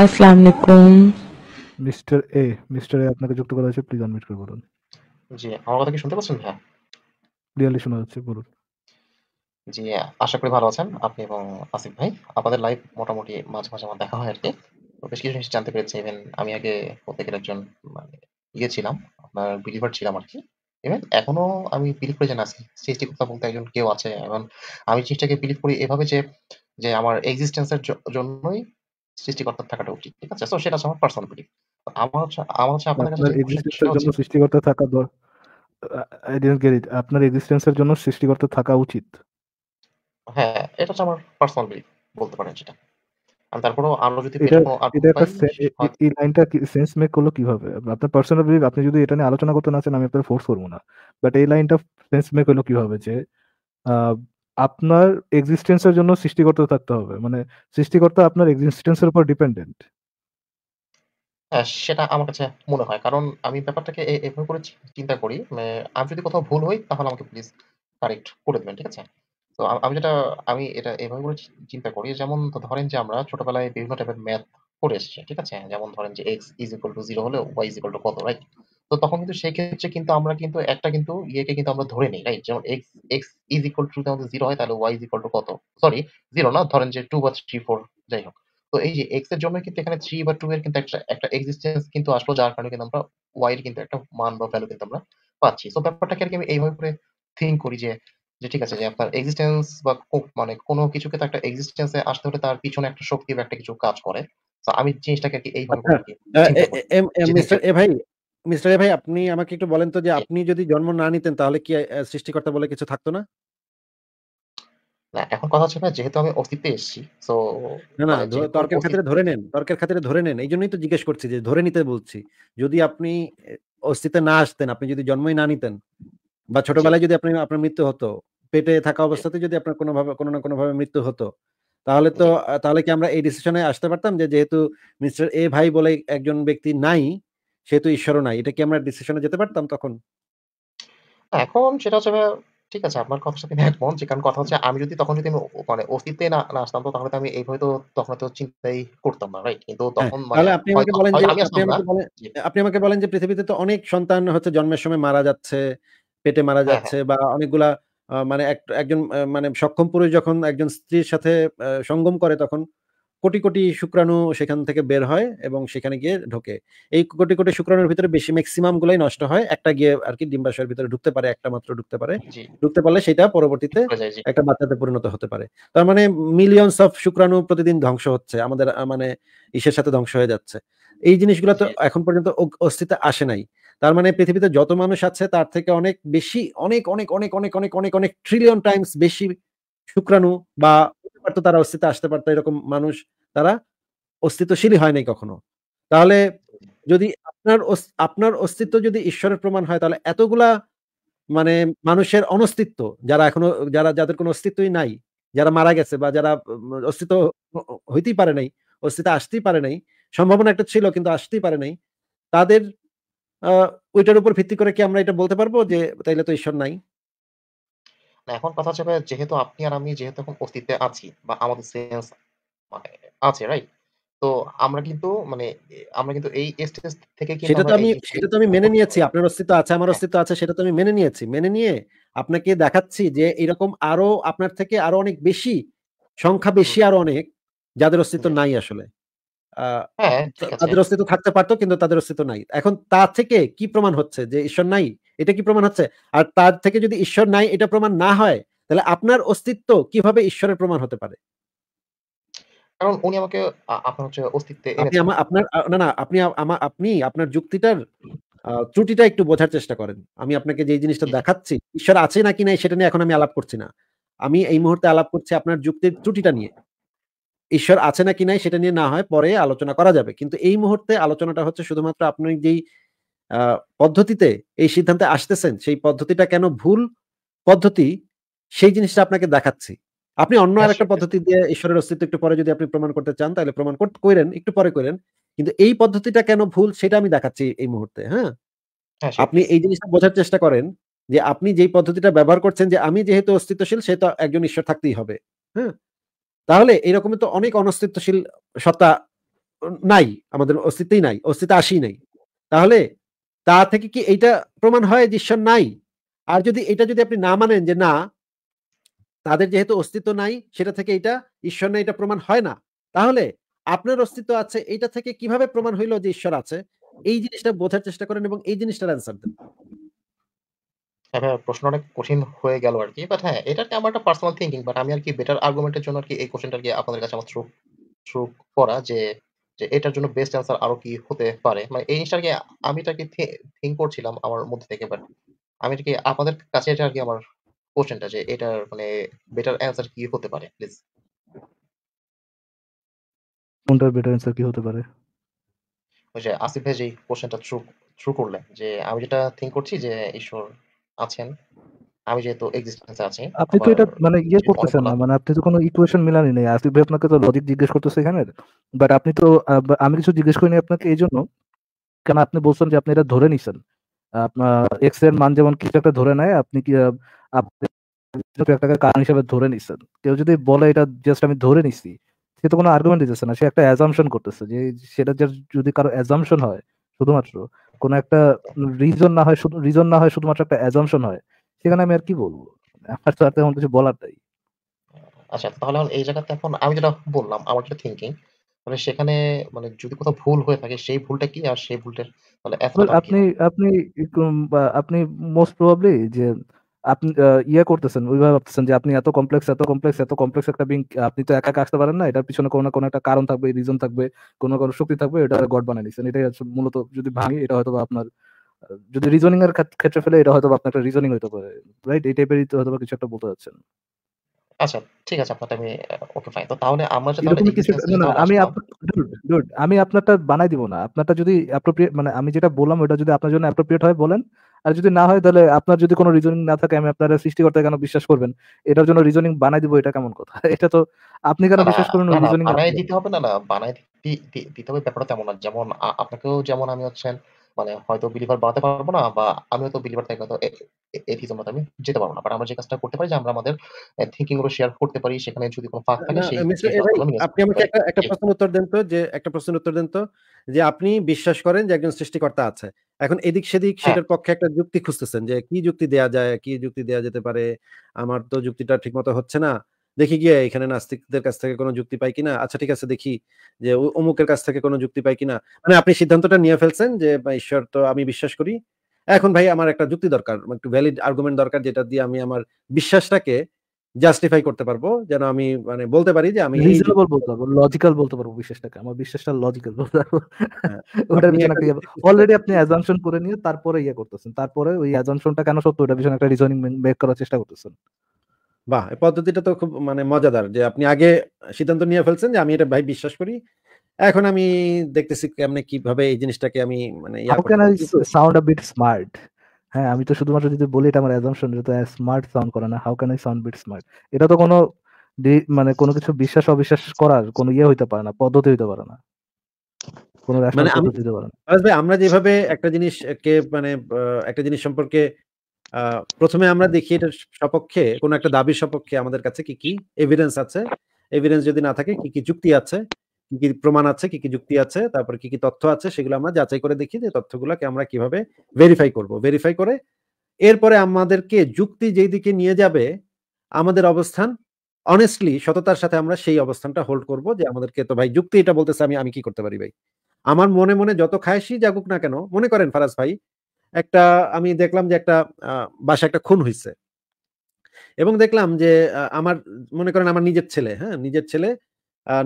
আসসালামু আলাইকুম মিস্টার এ মিস্টার এ আপনাকে যুক্ত করা হয়েছে প্লিজ আনমিউট করে বলুন জি আমার কথা কি শুনতে পাচ্ছেন হ্যাঁ ক্লিয়ারলি শোনা যাচ্ছে বলুন জি আশা করি ভালো আছেন আপনি এবং আসিফ ভাই আপনাদের লাইভ মোটামুটি মাঝে মাঝে আমার দেখা হয় আর কি বেশ কিছু জিনিস জানতে পেরেছি ইভেন আমি আগে প্রত্যেকের একজন মানে ইয়ে ছিলাম আপনার বিলিভার ছিলাম আর কি ইভেন এখনো আমি বিলিভ করি যে না কথা বলতে একজন কেউ আছে এবং আমি জিনিসটাকে বিলিভ করি এভাবে যে যে আমার এক্সিস্টেন্সের জন্যই সৃষ্টিকর্তা থাকাটা উচিত। ঠিক আছে? সেটা আমার পার্সোনাল তো আমার হচ্ছে আমার হচ্ছে আপনার সেটা জন্য সৃষ্টিকর্তা থাকা আই গেট ইট। আপনার জন্য সৃষ্টিকর্তা থাকা উচিত। হ্যাঁ, এটা হচ্ছে আমার পার্সোনাল বিলিফ বলতে পারেন একটা সে লাইনটা সেন্স কিভাবে? আপনার আপনি যদি এটা নিয়ে আলোচনা করতে না আমি আপনাকে ফোর্স করবো না। বাট এই লাইনটা সেন্স মেক হলো কিভাবে যে আপনার এক্সিস্টেন্সের জন্য সৃষ্টিকর্তা থাকতে হবে মানে সৃষ্টিকর্তা আপনার এক্সিস্টেন্সের উপর ডিপেন্ডেন্ট হ্যাঁ সেটা আমার কাছে মনে হয় কারণ আমি ব্যাপারটাকে এভাবে করে চিন্তা করি মানে আমি যদি কোথাও ভুল হই তাহলে আমাকে প্লিজ কারেক্ট করে দেবেন ঠিক আছে তো আমি যেটা আমি এটা এভাবে করে চিন্তা করি যেমন ধরেন যে আমরা ছোটবেলায় বিভিন্ন টাইপের ম্যাথ করে এসেছি ঠিক আছে যেমন ধরেন যে X is equal to zero হলে ওয়াই ইজ ইকুয়াল টু কত রাইট তো তখন কিন্তু সেই ক্ষেত্রে কিন্তু আমরা কিন্তু একটা কিন্তু ইয়েকে কিন্তু আমরা ধরে নিই রাইট যেমন X X is equal to আমাদের জিরো হয় তাহলে ওয়াই ইজ ইকুয়াল টু কত সরি জিরো না ধরেন যে টু বা থ্রি ফোর যাই হোক তো এই যে এক্স এর জন্য কিন্তু এখানে থ্রি বা টু এর কিন্তু একটা একটা এক্সিস্টেন্স কিন্তু আসলো যার কারণে কিন্তু আমরা ওয়াই এর কিন্তু একটা মান বা ভ্যালু কিন্তু আমরা পাচ্ছি তো ব্যাপারটাকে আর কি আমি এইভাবে করে থিঙ্ক করি যে যে ঠিক আছে যে আপনার এক্সিস্টেন্স বা মানে কোনো কিছুকে তো একটা এক্সিস্টেন্সে আসতে হলে তার পিছনে একটা শক্তি বা একটা কিছু কাজ করে আমি জিনিসটাকে আর কি এইভাবে ভাই মিস্টার ভাই আপনি আমাকে একটু বলেন তো যে আপনি যদি জন্ম না নিতেন তাহলে কি সৃষ্টিকর্তা বলে কিছু থাকতো না না এখন কথা হচ্ছে না যেহেতু আমি অতীতে এসেছি তো না না মানে ধ- যেহেতু তর্কের অতীত ক্ষেত্রে ধরে নেন তর্কের ক্ষেত্রে ধরে নেন এই জন্যই তো জিজ্ঞেস করছি যে ধরে নিতে বলছি যদি আপনি আহ, অস্তিত্বে না আসতেন আপনি যদি জন্মই না নিতেন বা ছোটবেলায় যদি আপনি আপনার মৃত্যু হতো পেটে থাকা অবস্থাতে যদি আপনার কোনো ভাবে কোনো না কোনো ভাবে মৃত্যু হতো তাহলে তো তাহলে কি আমরা এই ডিসিশনে আসতে পারতাম যে যেহেতু মিস্টার এ ভাই বলে একজন ব্যক্তি নাই সে তো ঈশ্বরও নাই এটা কি আমরা ডিসিশনে যেতে পারতাম তখন এখন সেটা হচ্ছে ঠিক আছে আপনার কথার সাথে একমত যে কারণ কথা হচ্ছে আমি যদি তখন যদি মানে অতীতে না না আসতাম তো তাহলে তো আমি এইভাবে তো তখন তো চিন্তাই করতাম না রাইট কিন্তু হ্যাঁ, তখন মানে তাহলে আপনি আমাকে বলেন যে আপনি আমাকে বলেন যে পৃথিবীতে তো অনেক সন্তান হচ্ছে জন্মের সময় মারা যাচ্ছে পেটে মারা হ্যাঁ, যাচ্ছে হ্যাঁ। বা অনেকগুলা মানে একজন মানে সক্ষম পুরুষ যখন একজন স্ত্রীর সাথে সঙ্গম করে তখন কোটি কোটি শুক্রাণু সেখান থেকে বের হয় এবং সেখানে গিয়ে ঢোকে এই কোটি কোটি শুক্রাণুর ভিতরে বেশি ম্যাক্সিমাম গুলাই নষ্ট হয় একটা গিয়ে আর কি ডিম্বাশয়ের ভিতরে ঢুকতে পারে একটা মাত্র ঢুকতে পারে ঢুকতে পারলে সেটা পরবর্তীতে একটা বাচ্চাতে পরিণত হতে পারে তার মানে মিলিয়নস অফ শুক্রাণু প্রতিদিন ধ্বংস হচ্ছে আমাদের মানে ইসের সাথে ধ্বংস হয়ে যাচ্ছে এই জিনিসগুলো তো এখন পর্যন্ত অস্তিত্ব আসে নাই তার মানে পৃথিবীতে যত মানুষ আছে তার থেকে অনেক বেশি অনেক অনেক অনেক অনেক অনেক অনেক অনেক ট্রিলিয়ন টাইমস বেশি শুক্রাণু বা পারতো তারা অস্তিত্ব আসতে পারতো এরকম মানুষ তারা অস্তিত্বশীলই হয় নাই কখনো তাহলে যদি আপনার আপনার অস্তিত্ব যদি ঈশ্বরের প্রমাণ হয় তাহলে এতগুলা মানে মানুষের অনস্তিত্ব যারা এখনো যারা যাদের কোনো অস্তিত্বই নাই যারা মারা গেছে বা যারা অস্তিত্ব হইতেই পারে নাই অস্তিত্ব আসতেই পারে নাই সম্ভাবনা একটা ছিল কিন্তু আসতেই পারে নাই তাদের আহ ওইটার উপর ভিত্তি করে কি আমরা এটা বলতে পারবো যে তাইলে তো ঈশ্বর নাই এখন কথা হচ্ছে যেহেতু আপনি আর আমি যেহেতু এখন অস্তিত্বে আছি বা আমাদের সেন্স মানে আছে রাইট তো আমরা কিন্তু মানে আমরা কিন্তু এই স্টেজ থেকে কিন্তু সেটা তো আমি সেটা তো আমি মেনে নিয়েছি আপনার অস্তিত্ব আছে আমার হ্যাঁ। অস্তিত্ব আছে সেটা তো আমি মেনে নিয়েছি মেনে নিয়ে আপনাকে দেখাচ্ছি যে এরকম আরো আপনার থেকে আরো অনেক বেশি সংখ্যা বেশি আর অনেক যাদের অস্তিত্ব নাই আসলে হ্যাঁ, তাদের অস্তিত্ব থাকতে পারতো কিন্তু তাদের অস্তিত্ব নাই এখন তা থেকে কি প্রমাণ হচ্ছে যে ঈশ্বর নাই এটা কি প্রমাণ হচ্ছে আর তার থেকে যদি ঈশ্বর নাই এটা প্রমাণ না হয় তাহলে আপনার অস্তিত্ব কিভাবে ঈশ্বরের প্রমাণ হতে পারে কারণ উনি আমাকে আপনার হচ্ছে অস্তিত্বে আপনি আপনার না না আপনি আপনি আপনার যুক্তিটার ত্রুটিটা একটু বোঝার চেষ্টা করেন আমি আপনাকে যে জিনিসটা দেখাচ্ছি ঈশ্বর আছে নাকি নাই সেটা নিয়ে এখন আমি আলাপ করছি না আমি এই মুহূর্তে আলাপ করছি আপনার যুক্তির ত্রুটিটা নিয়ে ঈশ্বর আছে নাকি নাই সেটা নিয়ে না হয় পরে আলোচনা করা যাবে কিন্তু এই মুহূর্তে আলোচনাটা হচ্ছে শুধুমাত্র আপনি যেই পদ্ধতিতে এই সিদ্ধান্তে আসতেছেন সেই পদ্ধতিটা কেন ভুল পদ্ধতি সেই জিনিসটা আপনাকে দেখাচ্ছি আপনি অন্য হ্যাঁ, আর একটা পদ্ধতি দিয়ে ঈশ্বরের অস্তিত্ব একটু পরে যদি আপনি প্রমাণ করতে চান তাহলে প্রমাণ করেন একটু পরে করেন কিন্তু এই পদ্ধতিটা কেন ভুল সেটা আমি দেখাচ্ছি এই মুহূর্তে হ্যাঁ, হ্যাঁ আপনি এই জিনিসটা বোঝার চেষ্টা করেন যে আপনি যেই পদ্ধতিটা ব্যবহার করছেন যে আমি যেহেতু অস্তিত্বশীল সে তো একজন ঈশ্বর থাকতেই হবে হ্যাঁ তাহলে এরকম তো অনেক অনস্তিত্বশীল সত্তা নাই আমাদের অস্তিত্বই নাই অস্তিত্ব আসেই নাই তাহলে তা থেকে কি এইটা প্রমাণ হয় যে ঈশ্বর নাই আর যদি এটা যদি আপনি না মানেন যে না তাদের যেহেতু অস্তিত্ব নাই সেটা থেকে এটা ঈশ্বর নাই এটা প্রমাণ হয় না তাহলে আপনার অস্তিত্ব আছে এটা থেকে কিভাবে প্রমাণ হইল যে ঈশ্বর আছে এই জিনিসটা বোঝার চেষ্টা করেন এবং এই জিনিসটার অ্যান্সার দেন প্রশ্ন অনেক কঠিন হয়ে গেল আর কি বাট হ্যাঁ এটার আমার একটা পার্সোনাল থিঙ্কিং বাট আমি আর কি বেটার আর্গুমেন্টের জন্য আর কি এই কোশ্চেনটা আর কি আপনাদের কাছে আমার থ্রু থ্রু করা যে যে এটার জন্য বেস্ট অ্যান্সার আরো কি হতে পারে মানে এই জিনিসটাকে আমি কি থিঙ্ক করছিলাম আমার মধ্যে থেকে বাট আমি কি আপনাদের কাছে এটা আর কি আমার কোশ্চেনটা যে এটার মানে বেটার অ্যান্সার কি হতে পারে প্লিজ কোনটার বেটার অ্যান্সার কি হতে পারে ওই যে আসিফ ভাই যে কোশ্চেনটা থ্রু থ্রু করলেন যে আমি যেটা থিঙ্ক করছি যে ঈশ্বর আছেন আমি যেহেতু এক্সিস্টেন্স আছি আপনি তো এটা মানে ইয়ে করতেছেন না মানে আপনি তো কোনো ইকুয়েশন মিলানি নেই আপনি ভাই আপনাকে তো লজিক জিজ্ঞেস করতেছে এখানে বাট আপনি তো আমি কিছু জিজ্ঞেস করিনি আপনাকে এই জন্য কারণ আপনি বলছেন যে আপনি এটা ধরে নিছেন আপনার এক্স এর মান যেমন কিছু একটা ধরে নেয় আপনি কি আপনি একটাকে কারণ হিসেবে ধরে নিছেন কেউ যদি বলে এটা জাস্ট আমি ধরে নিছি সে তো কোনো আর্গুমেন্ট দিতেছে না সে একটা অ্যাজাম্পশন করতেছে যে সেটা যার যদি কারো অ্যাজাম্পশন হয় শুধুমাত্র কোন একটা রিজন না হয় শুধু রিজন না হয় শুধুমাত্র একটা অ্যাজাম্পশন হয় সেখানে আমি আর কি বলবো আমার তো আর তেমন কিছু বলার নাই আচ্ছা তাহলে এই জায়গাতে এখন আমি যেটা বললাম আমার যেটা থিঙ্কিং মানে সেখানে মানে যদি কোথাও ভুল হয়ে থাকে সেই ভুলটা কি আর সেই ভুলটার মানে আপনি আপনি আপনি মোস্ট প্রবাবলি যে আপনি ইয়ে করতেছেন ওইভাবে ভাবতেছেন যে আপনি এত কমপ্লেক্স এত কমপ্লেক্স এত কমপ্লেক্স একটা বিং আপনি তো একা আসতে পারেন না এটার পিছনে কোনো কোনো একটা কারণ থাকবে রিজন থাকবে কোনো কোনো শক্তি থাকবে এটা গড বানিয়ে নিছেন এটাই মূলত যদি ভাঙি এটা হয়তো আপনার যদি রিজনিং এর ক্ষেত্রে ফেলে এটা হয়তো আপনার একটা রিজনিং হইতে পারে রাইট এই টাইপেরই তো হয়তো কিছু একটা বলতে যাচ্ছেন আচ্ছা ঠিক আছে আপনারটা আমি ওকে ফাইন তো তাহলে আমরা না আমি আমি আপনারটা বানাই দিব না আপনারটা যদি অ্যাপ্রোপ্রিয়েট মানে আমি যেটা বললাম ওটা যদি আপনার জন্য অ্যাপ্রোপ্রিয়েট হয় বলেন আর যদি না হয় তাহলে আপনার যদি কোনো রিজনিং না থাকে আমি আপনারা সৃষ্টিকর্তা কেন বিশ্বাস করবেন এটার জন্য রিজনিং বানাই দিব এটা কেমন কথা এটা তো আপনি কেন বিশ্বাস করেন রিজনিং বানাই দিতে হবে না না বানাই দিতে হবে ব্যাপারটা তেমন না যেমন আপনাকেও যেমন আমি হচ্ছেন মানে হয়তো বিলিভার বাড়াতে পারবো না বা আমি হয়তো বিলিভার থেকে হয়তো এথিজম আমি যেতে পারবো না বাট আমরা যে কাজটা করতে পারি যে আমরা আমাদের থিঙ্কিং গুলো শেয়ার করতে পারি সেখানে যদি কোনো ফাঁক থাকে সেই আপনি আমাকে একটা একটা প্রশ্নের উত্তর দেন তো যে একটা প্রশ্নের উত্তর দেন তো যে আপনি বিশ্বাস করেন যে একজন সৃষ্টিকর্তা আছে এখন এদিক সেদিক হ্যাঁ। সেটার পক্ষে একটা যুক্তি খুঁজতেছেন যে কি যুক্তি দেয়া যায় কি যুক্তি দেয়া যেতে পারে আমার তো যুক্তিটা ঠিকমতো হচ্ছে না দেখি গিয়ে এখানে নাস্তিকদের কাছ থেকে কোনো যুক্তি পাই কিনা আচ্ছা ঠিক আছে দেখি যে অমুকের কাছ থেকে কোনো যুক্তি পাই কিনা মানে আপনি সিদ্ধান্তটা নিয়ে ফেলছেন যে ঈশ্বর তো আমি বিশ্বাস করি এখন ভাই আমার একটা যুক্তি দরকার মানে একটু ভ্যালিড আর্গুমেন্ট দরকার যেটা দিয়ে আমি আমার বিশ্বাসটাকে জাস্টিফাই করতে পারবো যেন আমি মানে বলতে পারি যে আমি রিজনেবল বলতে পারবো লজিক্যাল বলতে পারবো বিশ্বাসটাকে আমার বিশ্বাসটা লজিক্যাল বলতে পারবো হ্যাঁ, নিয়ে একটা অলরেডি আপনি অ্যাজাম্পশন করে নিয়ে তারপরে ইয়ে করতেছেন তারপরে ওই অ্যাজাম্পশনটা কেন সত্য ওটা বিষয়ে একটা রিজনিং মেক করার চেষ্টা করতেছেন বাহ! এই পদ্ধতিটা তো খুব মানে মজাদার যে আপনি আগে সিদ্ধান্ত নিয়ে ফেলছেন যে আমি এটা ভাই বিশ্বাস করি। এখন আমি দেখতেছি কেমনে কিভাবে এই জিনিসটাকে আমি মানে ইয়া How করতে পারি। হ্যাঁ, আমি তো শুধুমাত্র যদি বলি এটা আমার assumption এটা তো স্মার্ট সাউন্ড করে না। How can I sound bit smart এটা তো কোনো মানে কোনো কিছু বিশ্বাস অবিশ্বাস করার কোনো ইয়ে হইতে পারে না, পদ্ধতি হইতে পারে না। কোনো রাষ্ট্র মানে পদ্ধতি হইতে পারে না। ভাই আমরা যেভাবে একটা জিনিসকে মানে একটা জিনিস সম্পর্কে প্রথমে আমরা দেখি এটা সপক্ষে কোন একটা দাবির সপক্ষে আমাদের কাছে কি কি এভিডেন্স আছে এভিডেন্স যদি না থাকে কি কি যুক্তি আছে কি কি প্রমাণ আছে কি কি যুক্তি আছে তারপর কি কি তথ্য আছে সেগুলো আমরা যাচাই করে দেখি যে তথ্যগুলোকে আমরা কিভাবে ভেরিফাই করব ভেরিফাই করে এরপরে আমাদেরকে যুক্তি যেই দিকে নিয়ে যাবে আমাদের অবস্থান অনেস্টলি সততার সাথে আমরা সেই অবস্থানটা হোল্ড করব যে আমাদেরকে তো ভাই যুক্তি এটা বলতেছে আমি আমি কি করতে পারি ভাই আমার মনে মনে যত খায়সি যাগুক না কেন মনে করেন ফারাজ ভাই একটা আমি দেখলাম যে একটা বাসা একটা খুন হয়েছে এবং দেখলাম যে আমার মনে করেন আমার নিজের ছেলে হ্যাঁ নিজের ছেলে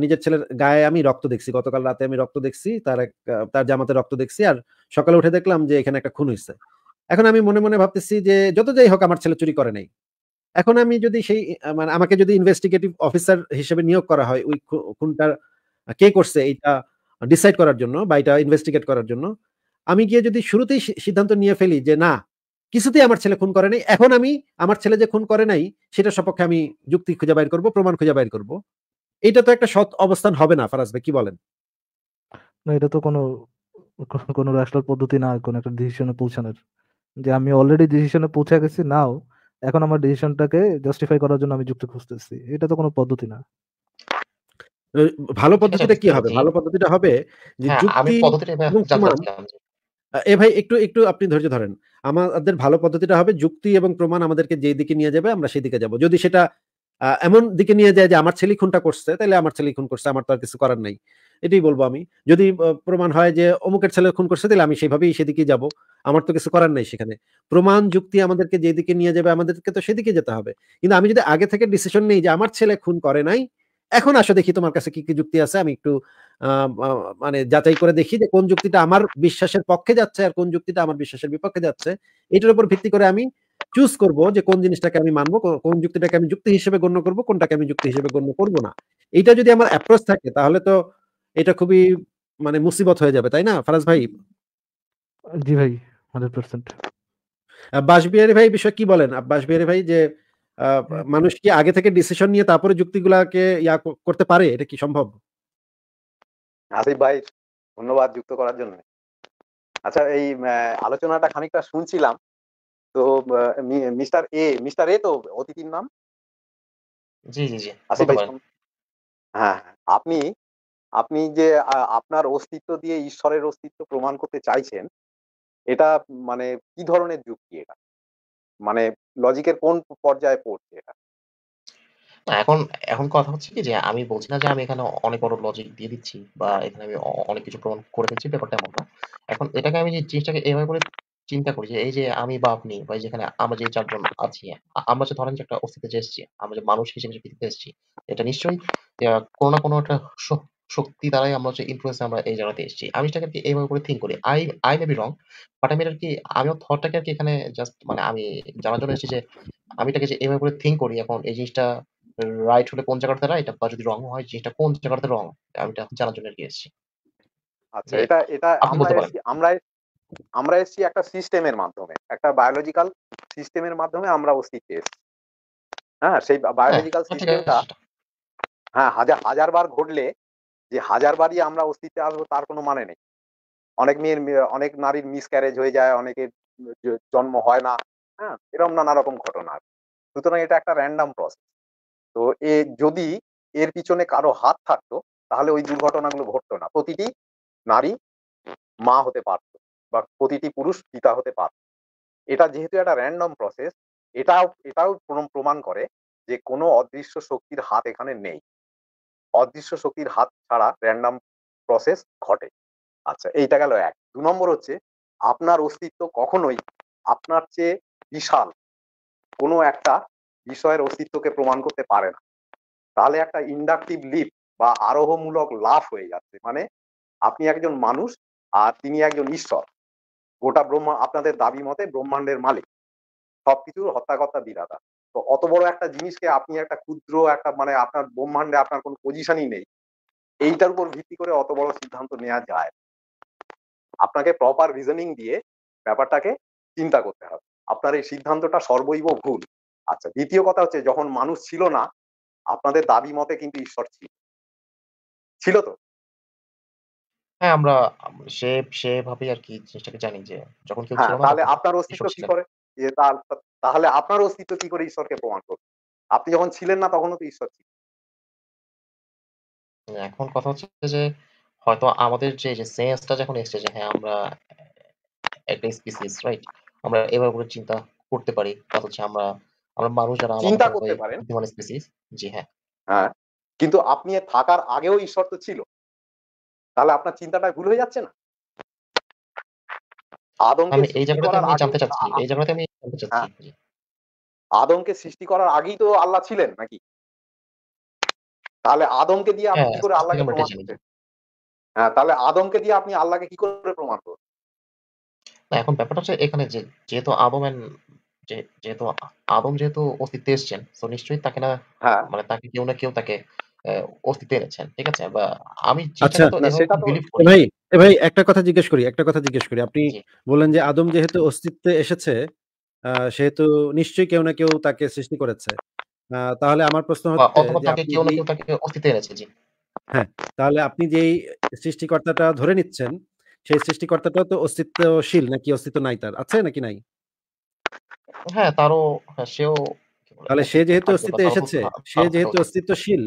নিজের ছেলের গায়ে আমি রক্ত দেখছি গতকাল রাতে আমি রক্ত দেখছি তার এক তার জামাতে রক্ত দেখছি আর সকালে উঠে দেখলাম যে এখানে একটা খুন হয়েছে এখন আমি মনে মনে ভাবতেছি যে যত যাই হোক আমার ছেলে চুরি করে নাই এখন আমি যদি সেই মানে আমাকে যদি ইনভেস্টিগেটিভ অফিসার হিসেবে নিয়োগ করা হয় ওই খুনটার কে করছে এইটা ডিসাইড করার জন্য বা এটা ইনভেস্টিগেট করার জন্য আমি গিয়ে যদি শুরুতেই সিদ্ধান্ত নিয়ে ফেলি যে না কিছুতেই আমার ছেলে খুন করে নাই এখন আমি আমার ছেলে যে খুন করে নাই সেটা সপক্ষে আমি যুক্তি খুঁজে বাইর করব প্রমাণ খুঁজে বাইর করব এটা তো একটা সৎ অবস্থান হবে না ফারাজ ভাই কি বলেন না এটা তো কোনো কোনো রাষ্ট্রের পদ্ধতি না কোনো একটা ডিসিশনে পৌঁছানোর যে আমি অলরেডি ডিসিশনে পৌঁছে গেছি নাও এখন আমার ডিসিশনটাকে জাস্টিফাই করার জন্য আমি যুক্তি খুঁজতেছি এটা তো কোনো পদ্ধতি না ভালো পদ্ধতিটা কি আচ্ছা, হবে আচ্ছা, ভালো পদ্ধতিটা হবে যে হ্যাঁ, যুক্তি এ ভাই একটু একটু আপনি ধৈর্য ধরেন আমাদের ভালো পদ্ধতিটা হবে যুক্তি এবং প্রমাণ আমাদেরকে যে দিকে নিয়ে যাবে আমরা সেই দিকে যাব যদি সেটা এমন দিকে নিয়ে যায় যে আমার ছেলে খুনটা করছে তাহলে আমার ছেলে খুন করছে আমার তো আর কিছু করার নাই এটাই বলবো আমি যদি প্রমাণ হয় যে অমুকের ছেলে খুন করছে তাহলে আমি সেইভাবেই সেদিকে যাব আমার তো কিছু করার নাই সেখানে প্রমাণ যুক্তি আমাদেরকে যেদিকে নিয়ে যাবে আমাদেরকে তো সেদিকে যেতে হবে কিন্তু আমি যদি আগে থেকে ডিসিশন নেই যে আমার ছেলে খুন করে নাই এখন আসো দেখি তোমার কাছে কি কি যুক্তি আছে আমি একটু মানে যাচাই করে দেখি যে কোন যুক্তিটা আমার বিশ্বাসের পক্ষে যাচ্ছে আর কোন যুক্তিটা আমার বিশ্বাসের বিপক্ষে যাচ্ছে এটার উপর ভিত্তি করে আমি চুজ করব যে কোন জিনিসটাকে আমি মানবো কোন যুক্তিটাকে আমি যুক্তি হিসেবে গণ্য করব কোনটাকে আমি যুক্তি হিসেবে গণ্য করব না এটা যদি আমার অ্যাপ্রোচ থাকে তাহলে তো এটা খুবই মানে মুসিবত হয়ে যাবে তাই না ফারাজ ভাই জি ভাই হান্ড্রেড পার্সেন্ট বাসবিহারি ভাই বিষয় কি বলেন আব্বাস বাসবিহারি ভাই যে হ্যাঁ, হ্যাঁ। মানুষ কি আগে থেকে ডিসিশন নিয়ে তারপরে যুক্তিগুলাকে ইয়া করতে পারে এটা কি সম্ভব আসিফ ভাই ধন্যবাদ যুক্ত করার জন্য আচ্ছা এই আলোচনাটা খানিকটা শুনছিলাম তো মিস্টার এ মিস্টার এ তো অতিথির নাম জি জি জি আসিফ ভাই হ্যাঁ, হ্যাঁ আপনি আপনি যে আপনার অস্তিত্ব দিয়ে ঈশ্বরের অস্তিত্ব প্রমাণ করতে চাইছেন এটা মানে কি ধরনের যুক্তি এটা মানে লজিকের কোন পর্যায়ে পড়ছে এটা এখন এখন কথা হচ্ছে কি যে আমি বলছি না যে আমি এখানে অনেক বড় লজিক দিয়ে দিচ্ছি বা এখানে আমি অনেক কিছু প্রমাণ করে দিচ্ছি ব্যাপারটা এমন না এখন এটাকে আমি যে জিনিসটাকে এভাবে করে চিন্তা করি যে এই যে আমি বা আপনি বা যেখানে আমরা যে চারজন আছি আমরা যে ধরেন যে একটা অস্তিত্বে এসেছি আমরা যে মানুষ হিসেবে পৃথিবীতে এসেছি এটা নিশ্চয়ই কোনো না কোনো একটা শক্তি দ্বারাই আমরা হচ্ছে ইনফ্লুয়েন্স আমরা এই জায়গাতে এসেছি আমি সেটাকে আর কি এইভাবে করে থিঙ্ক করি I I may be wrong but আমি আর কি আমি থটটাকে আর কি এখানে জাস্ট মানে আমি জানার জন্য এসেছি যে আমি এটাকে যে এইভাবে করে থিঙ্ক করি এখন এই জিনিসটা রাইট হলে কোন জায়গাটাতে রাইট বা যদি রং হয় জিনিসটা কোন জায়গাটাতে রং আমি এটা জানার জন্য আর কি এসেছি আচ্ছা এটা এটা আমরা আমরা আমরা এসেছি একটা সিস্টেমের মাধ্যমে একটা বায়োলজিক্যাল সিস্টেমের মাধ্যমে আমরা অস্তিত্ব এসেছি হ্যাঁ সেই বায়োলজিক্যাল সিস্টেমটা হ্যাঁ হাজার হাজার বার ঘটলে যে হাজার বারই আমরা অস্তিত্বে আসবো তার কোনো মানে নেই অনেক মেয়ের অনেক নারীর মিসক্যারেজ হয়ে যায় অনেকের জন্ম হয় না হ্যাঁ এরকম নানা রকম ঘটনা সুতরাং এটা একটা র্যান্ডাম প্রসেস তো এ যদি এর পিছনে কারো হাত থাকতো তাহলে ওই দুর্ঘটনাগুলো ঘটতো না প্রতিটি নারী মা হতে পারত বা প্রতিটি পুরুষ পিতা হতে পারত এটা যেহেতু একটা র্যান্ডম প্রসেস এটাও এটাও প্রমাণ করে যে কোনো অদৃশ্য শক্তির হাত এখানে নেই অদৃশ্য শক্তির হাত ছাড়া র্যান্ডাম প্রসেস ঘটে আচ্ছা এইটা গেল এক দু নম্বর হচ্ছে আপনার অস্তিত্ব কখনোই আপনার চেয়ে বিশাল কোনো একটা বিষয়ের অস্তিত্বকে প্রমাণ করতে পারে না তাহলে একটা ইন্ডাকটিভ লিপ বা আরোহমূলক লাভ হয়ে যাচ্ছে মানে আপনি একজন মানুষ আর তিনি একজন ঈশ্বর গোটা ব্রহ্মা আপনাদের দাবি মতে ব্রহ্মাণ্ডের মালিক সবকিছুর হত্যাকর্তা বিধাতা তো অত বড় একটা জিনিসকে আপনি একটা ক্ষুদ্র একটা মানে আপনার ব্রহ্মাণ্ডে আপনার কোনো পজিশনই নেই এইটার উপর ভিত্তি করে অত বড় সিদ্ধান্ত নেওয়া যায় আপনাকে প্রপার রিজনিং দিয়ে ব্যাপারটাকে চিন্তা করতে হবে আপনার এই সিদ্ধান্তটা সর্বৈব ভুল আচ্ছা দ্বিতীয় কথা হচ্ছে যখন মানুষ ছিল না আপনাদের দাবি মতে কিন্তু ঈশ্বর ছিল ছিল তো হ্যাঁ আমরা সে সেভাবে আর কি জিনিসটাকে জানি যে যখন কেউ হ্যাঁ, ছিল না তাহলে আপনার অস্তিত্ব কি করে যে তাহলে আপনার অস্তিত্ব কি করে ঈশ্বরকে প্রমাণ করবে আপনি যখন ছিলেন না তখনও তো ঈশ্বর ছিল এখন কথা হচ্ছে যে হয়তো আমাদের যে যে সেন্সটা যখন এসছে যে হ্যাঁ আমরা একটা স্পিসিস রাইট আমরা এবার করে চিন্তা করতে পারি কথা হচ্ছে আমরা আমরা মানুষ যারা চিন্তা করতে পারেন স্পিসিস জি হ্যাঁ হ্যাঁ কিন্তু আপনি থাকার আগেও ঈশ্বর তো ছিল তাহলে আপনার চিন্তাটা ভুল হয়ে যাচ্ছে না এই জায়গাটাতে আমি জানতে চাচ্ছি হ্যাঁ। আদমকে সৃষ্টি করার আগেই তো আল্লাহ ছিলেন নাকি তাহলে আদমকে দিয়ে আপনি হ্যাঁ, কি করে আল্লাহকে প্রমাণ করতেন হ্যাঁ তাহলে আদমকে দিয়ে আপনি আল্লাহকে কি করে প্রমাণ করবেন না এখন ব্যাপারটা হচ্ছে এখানে যে যেহেতু আদম যেহেতু আদম যেহেতু অস্তিত্বে এসছেন তো নিশ্চয়ই তাকে না হ্যাঁ। মানে তাকে কেউ না কেউ তাকে অস্তিত্ব এনেছেন ঠিক আছে বা আমি আচ্ছা, ভাই ভাই একটা কথা জিজ্ঞেস করি একটা কথা জিজ্ঞেস করি আপনি বললেন যে আদম যেহেতু অস্তিত্বে এসেছে সেহেতু নিশ্চয়ই কেউ না কেউ তাকে সৃষ্টি করেছে তাহলে আমার প্রশ্ন হ্যাঁ তাহলে আপনি যেই সৃষ্টিকর্তাটা ধরে নিচ্ছেন সেই সৃষ্টিকর্তাটা তো অস্তিত্বশীল নাকি অস্তিত্ব নাই তার আছে নাকি নাই হ্যাঁ তারও হ্যাঁ, সেও তাহলে সে যেহেতু অস্তিত্বে এসেছে সে যেহেতু অস্তিত্বশীল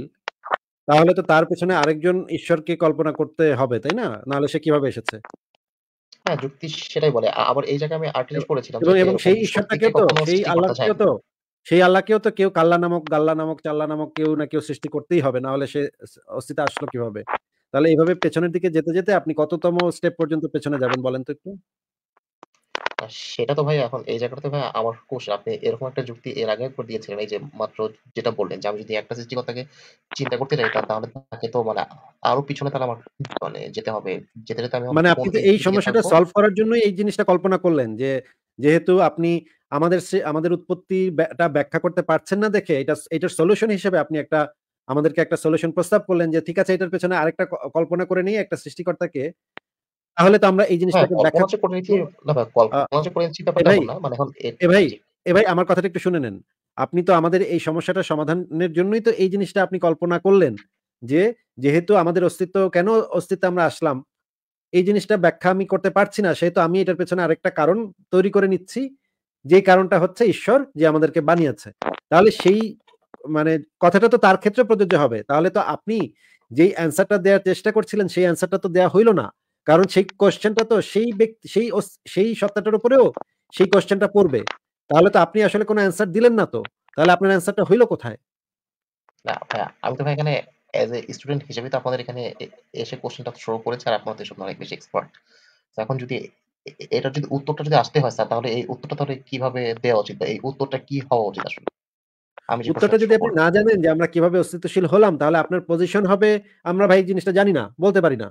তাহলে তো তার পেছনে আরেকজন ঈশ্বরকে কল্পনা করতে হবে, তাই না? নাহলে সে কিভাবে এসেছে? হ্যাঁ, যুক্তি সেটাই বলে। আবার এই জায়গায় আমি আরেকটা জিনিস এবং সেই ঈশ্বরটাকে তো সেই সৃষ্টি করা আল্লাহকেও তো সেই আল্লাহকেও তো কেউ কাল্লা নামক, গাল্লা নামক, চাল্লা নামক কেউ না কেউ সৃষ্টি করতেই হবে। নাহলে সে স অস্তিত্বে আসলো কিভাবে? তাহলে এইভাবে পেছনের দিকে যেতে, যেতে আপনি কততম স্টেপ পর্যন্ত পেছনে যাবেন বলেন তো একটু? সেটা তো ভাই এখন এই জায়গাটাতে ভাই আমার কোশ্চেন আপনি এরকম একটা যুক্তি এর আগে একবার দিয়েছিলেন এই যে মাত্র যেটা বললেন যে আমি যদি একটা সৃষ্টিকর্তাকে চিন্তা করতে যাই তাহলে তাকে তো মানে আরো পিছনে তাহলে আমার মানে যেতে হবে যেতে যেতে আমি মানে আপনি এই সমস্যাটা সলভ করার জন্য এই জিনিসটা কল্পনা করলেন যে যেহেতু আপনি আমাদের আমাদের উৎপত্তিটা ব্যাখ্যা করতে পারছেন না দেখে এটা এটার সলিউশন হিসেবে আপনি একটা আমাদেরকে একটা সলিউশন প্রস্তাব করলেন যে ঠিক আছে এটার পেছনে আরেকটা কল্পনা করে নিয়ে একটা সৃষ্টিকর্তাকে তাহলে তো আমরা এই জিনিসটাকে হ্যাঁ, ব্যাখ্যা করতে পারি না কল্পনা করে নিচ্ছি না মানে এখন এ ভাই এ ভাই আমার কথাটা একটু শুনে নেন আপনি তো আমাদের এই সমস্যাটা সমাধানের জন্যই তো এই জিনিসটা আপনি কল্পনা করলেন যে যেহেতু আমাদের অস্তিত্ব কেন অস্তিত্ব আমরা আসলাম এই জিনিসটা ব্যাখ্যা আমি করতে পারছি না সেহেতু আমি এটার পেছনে আরেকটা কারণ তৈরি করে নিচ্ছি যে কারণটা হচ্ছে ঈশ্বর যে আমাদেরকে বানিয়েছে তাহলে সেই মানে কথাটা তো তার ক্ষেত্রে প্রযোজ্য হবে তাহলে তো আপনি যেই অ্যান্সারটা দেওয়ার চেষ্টা করছিলেন সেই অ্যান্সারটা তো দেওয়া হইল না কারণ সেই কোশ্চেনটা তো সেই ব্যক্তি সেই সেই সত্তাটার উপরেও সেই কোশ্চেনটা পড়বে তাহলে তো আপনি আসলে কোনো অ্যান্সার দিলেন না তো তাহলে আপনার অ্যান্সারটা হইলো কোথায় না ভাইয়া আমি তো ভাই এখানে এ স্টুডেন্ট হিসেবে তো আপনাদের এখানে এসে কোশ্চেনটা করেছে আর অনেক বেশি এক্সপার্ট এখন যদি এটা যদি উত্তরটা যদি আসতে হয় স্যার তাহলে এই উত্তরটা তাহলে কিভাবে দেওয়া উচিত এই উত্তরটা কি হওয়া উচিত আসলে আমি উত্তরটা যদি আপনি না জানেন যে আমরা কিভাবে অস্তিত্বশীল হলাম তাহলে আপনার পজিশন হবে আমরা ভাই জিনিসটা জানি না বলতে পারি না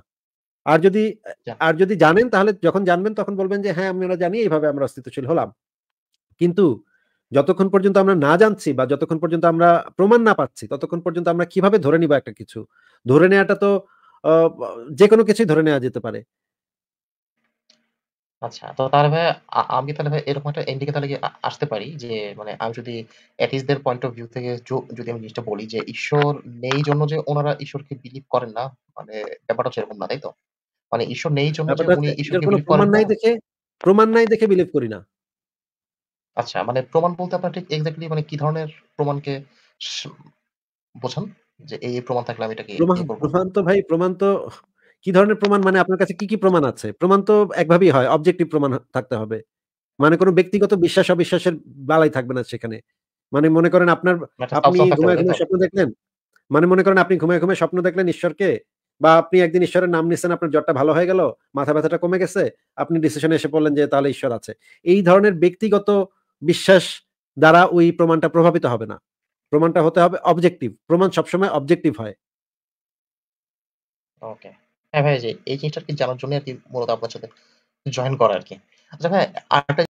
আর যদি আর যদি জানেন তাহলে যখন জানবেন তখন বলবেন যে হ্যাঁ আমরা জানি এইভাবে আমরা অস্তিত্বশীল হলাম কিন্তু যতক্ষণ পর্যন্ত আমরা না জানছি বা যতক্ষণ পর্যন্ত আমরা প্রমাণ না পাচ্ছি ততক্ষণ পর্যন্ত আমরা কিভাবে ধরে নিব একটা কিছু ধরে নেওয়াটা তো যে কোনো কিছুই ধরে নেওয়া যেতে পারে আচ্ছা তো তাহলে ভাই আমি তাহলে ভাই এরকম একটা এন্ডিকে তাহলে আসতে পারি যে মানে আমি যদি অ্যাথিস্টদের পয়েন্ট অফ ভিউ থেকে যদি আমি জিনিসটা বলি যে ঈশ্বর নেই জন্য যে ওনারা ঈশ্বরকে বিলিভ করেন না মানে ব্যাপারটা সেরকম না তাই তো মানে ঈশ্বর নেই জন্য যে উনি ঈশ্বরকে বিলিভ করেন প্রমাণ নাই দেখে প্রমাণ নাই দেখে বিলিভ করি না আচ্ছা মানে প্রমাণ বলতে আপনারা ঠিক এক্স্যাক্টলি মানে কি ধরনের প্রমাণকে বোঝান যে এই প্রমাণ থাকলে আমি এটাকে ইয়ে প্রমাণ তো ভাই প্রমাণ তো কি ধরনের প্রমাণ মানে আপনার কাছে কি কি প্রমাণ আছে প্রমাণ তো একভাবেই হয় অবজেক্টিভ প্রমাণ থাকতে হবে মানে কোনো ব্যক্তিগত বিশ্বাস অবিশ্বাসের বালাই থাকবে না সেখানে মানে মনে করেন আপনার আচ্ছা, আপনি ঘুমায় ঘুমায় স্বপ্ন দেখলেন মানে মনে করেন আপনি ঘুমায় ঘুমায় স্বপ্ন দেখলেন ঈশ্বরকে বা আপনি একদিন ঈশ্বরের নাম নিচ্ছেন আপনার জ্বরটা ভালো হয়ে গেল মাথা ব্যথাটা কমে গেছে আপনি ডিসিশনে এসে পড়লেন যে তাহলে ঈশ্বর আছে এই ধরনের ব্যক্তিগত বিশ্বাস দ্বারা ওই প্রমাণটা প্রভাবিত হবে না প্রমাণটা হতে হবে অবজেক্টিভ প্রমাণ সবসময় অবজেক্টিভ হয় ওকে হ্যাঁ ভাই এই জিনিসটা কি জানার জন্য আর কি মূলত আপনার সাথে জয়েন করা আর কি আচ্ছা ভাই আরেকটা